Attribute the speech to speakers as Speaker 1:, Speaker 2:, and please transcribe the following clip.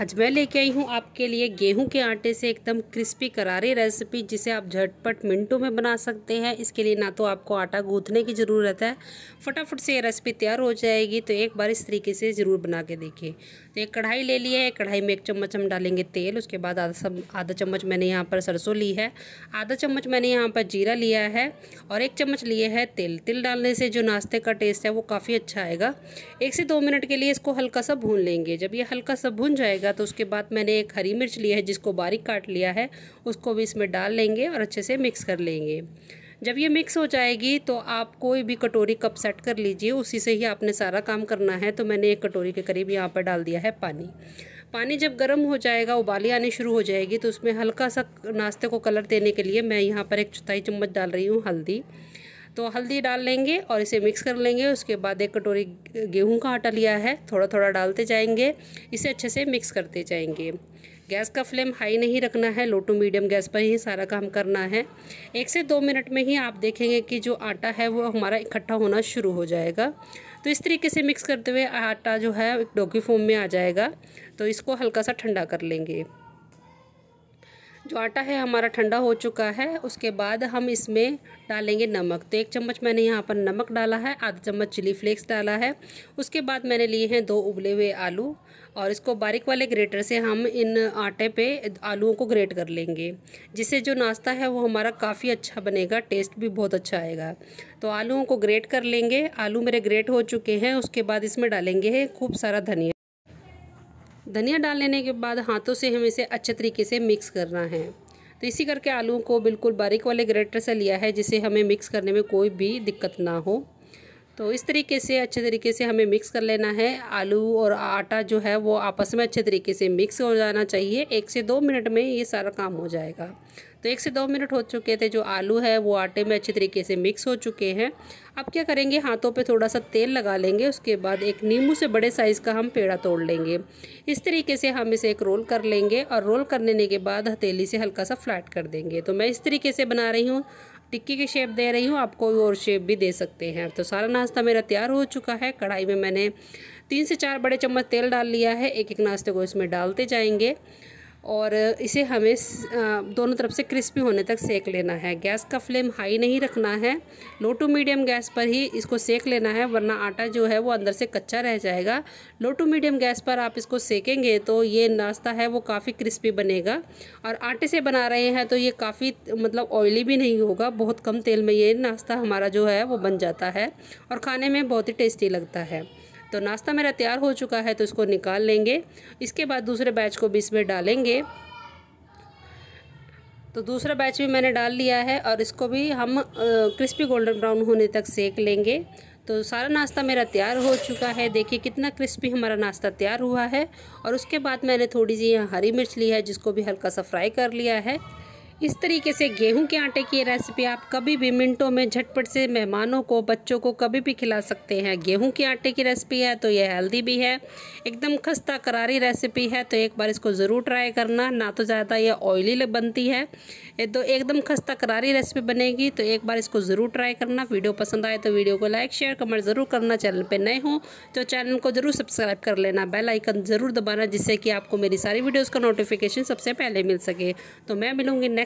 Speaker 1: आज मैं लेके आई हूँ आपके लिए गेहूं के आटे से एकदम क्रिस्पी करारे रेसिपी जिसे आप झटपट मिनटों में बना सकते हैं इसके लिए ना तो आपको आटा गूंथने की ज़रूरत है फटाफट से ये रेसिपी तैयार हो जाएगी तो एक बार इस तरीके से ज़रूर बना के देखें तो एक कढ़ाई ले ली है कढ़ाई में एक चम्मच हम डालेंगे तेल उसके बाद आधा आधा चम्मच मैंने यहाँ पर सरसों ली है आधा चम्मच मैंने यहाँ पर जीरा लिया है और एक चम्मच लिए है तेल तिल डालने से जो नाश्ते का टेस्ट है वो काफ़ी अच्छा आएगा एक से दो मिनट के लिए इसको हल्का सा भून लेंगे जब ये हल्का सा भून जाएगा लगेगा तो उसके बाद मैंने एक हरी मिर्च लिया है जिसको बारीक काट लिया है उसको भी इसमें डाल लेंगे और अच्छे से मिक्स कर लेंगे जब ये मिक्स हो जाएगी तो आप कोई भी कटोरी कप सेट कर लीजिए उसी से ही आपने सारा काम करना है तो मैंने एक कटोरी के करीब यहाँ पर डाल दिया है पानी पानी जब गर्म हो जाएगा उबाली आनी शुरू हो जाएगी तो उसमें हल्का सा नाश्ते को कलर देने के लिए मैं यहाँ पर एक चौथाई चम्मच डाल रही हूँ हल्दी तो हल्दी डाल लेंगे और इसे मिक्स कर लेंगे उसके बाद एक कटोरी गेहूं का आटा लिया है थोड़ा थोड़ा डालते जाएंगे इसे अच्छे से मिक्स करते जाएंगे गैस का फ्लेम हाई नहीं रखना है लो टू मीडियम गैस पर ही सारा काम करना है एक से दो मिनट में ही आप देखेंगे कि जो आटा है वो हमारा इकट्ठा होना शुरू हो जाएगा तो इस तरीके से मिक्स करते हुए आटा जो है डोगी फोम में आ जाएगा तो इसको हल्का सा ठंडा कर लेंगे जो आटा है हमारा ठंडा हो चुका है उसके बाद हम इसमें डालेंगे नमक तो एक चम्मच मैंने यहाँ पर नमक डाला है आधा चम्मच चिली फ्लेक्स डाला है उसके बाद मैंने लिए हैं दो उबले हुए आलू और इसको बारीक वाले ग्रेटर से हम इन आटे पे आलूओं को ग्रेट कर लेंगे जिससे जो नाश्ता है वो हमारा काफ़ी अच्छा बनेगा टेस्ट भी बहुत अच्छा आएगा तो आलूओं को ग्रेट कर लेंगे आलू मेरे ग्रेट हो चुके हैं उसके बाद इसमें डालेंगे खूब सारा धनिया धनिया डाल लेने के बाद हाथों से हम इसे अच्छे तरीके से मिक्स करना है तो इसी करके आलू को बिल्कुल बारीक वाले ग्रेटर से लिया है जिसे हमें मिक्स करने में कोई भी दिक्कत ना हो तो इस तरीके से अच्छे तरीके से हमें मिक्स कर लेना है आलू और आटा जो है वो आपस में अच्छे तरीके से मिक्स हो जाना चाहिए एक से दो मिनट में ये सारा काम हो जाएगा तो एक से दो मिनट हो चुके थे जो आलू है वो आटे में अच्छे तरीके से मिक्स हो चुके हैं अब क्या करेंगे हाथों पे थोड़ा सा तेल लगा लेंगे उसके बाद एक नींबू से बड़े साइज़ का हम पेड़ा तोड़ लेंगे इस तरीके से हम इसे एक रोल कर लेंगे और रोल कर लेने के बाद हथेली से हल्का सा फ्लैट कर देंगे तो मैं इस तरीके से बना रही हूँ टिक्की की शेप दे रही हूँ आप कोई और शेप भी दे सकते हैं तो सारा नाश्ता मेरा तैयार हो चुका है कढ़ाई में मैंने तीन से चार बड़े चम्मच तेल डाल लिया है एक एक नाश्ते को इसमें डालते जाएंगे और इसे हमें दोनों तरफ से क्रिस्पी होने तक सेक लेना है गैस का फ्लेम हाई नहीं रखना है लो टू मीडियम गैस पर ही इसको सेक लेना है वरना आटा जो है वो अंदर से कच्चा रह जाएगा लो टू मीडियम गैस पर आप इसको सेकेंगे तो ये नाश्ता है वो काफ़ी क्रिस्पी बनेगा और आटे से बना रहे हैं तो ये काफ़ी मतलब ऑयली भी नहीं होगा बहुत कम तेल में ये नाश्ता हमारा जो है वो बन जाता है और खाने में बहुत ही टेस्टी लगता है तो नाश्ता मेरा तैयार हो चुका है तो इसको निकाल लेंगे इसके बाद दूसरे बैच को भी इसमें डालेंगे तो दूसरा बैच भी मैंने डाल लिया है और इसको भी हम क्रिस्पी गोल्डन ब्राउन होने तक सेक लेंगे तो सारा नाश्ता मेरा तैयार हो चुका है देखिए कितना क्रिस्पी हमारा नाश्ता तैयार हुआ है और उसके बाद मैंने थोड़ी सी यहाँ हरी मिर्च ली है जिसको भी हल्का सा फ्राई कर लिया है इस तरीके से गेहूं के आटे की रेसिपी आप कभी भी मिनटों में झटपट से मेहमानों को बच्चों को कभी भी खिला सकते हैं गेहूं के आटे की रेसिपी है तो यह हेल्दी भी है एकदम खस्ता करारी रेसिपी है तो एक बार इसको ज़रूर ट्राई करना ना तो ज़्यादा यह ऑयली बनती है तो एकदम खस्ता करारी रेसिपी बनेगी तो एक बार इसको ज़रूर ट्राई करना वीडियो पसंद आए तो वीडियो को लाइक शेयर कमेंट ज़रूर करना चैनल पर नए हों तो चैनल को ज़रूर सब्सक्राइब कर लेना बेल आइकन ज़रूर दबाना जिससे कि आपको मेरी सारी वीडियोज़ का नोटिफिकेशन सबसे पहले मिल सके तो मैं मिलूँगी नेक्स्ट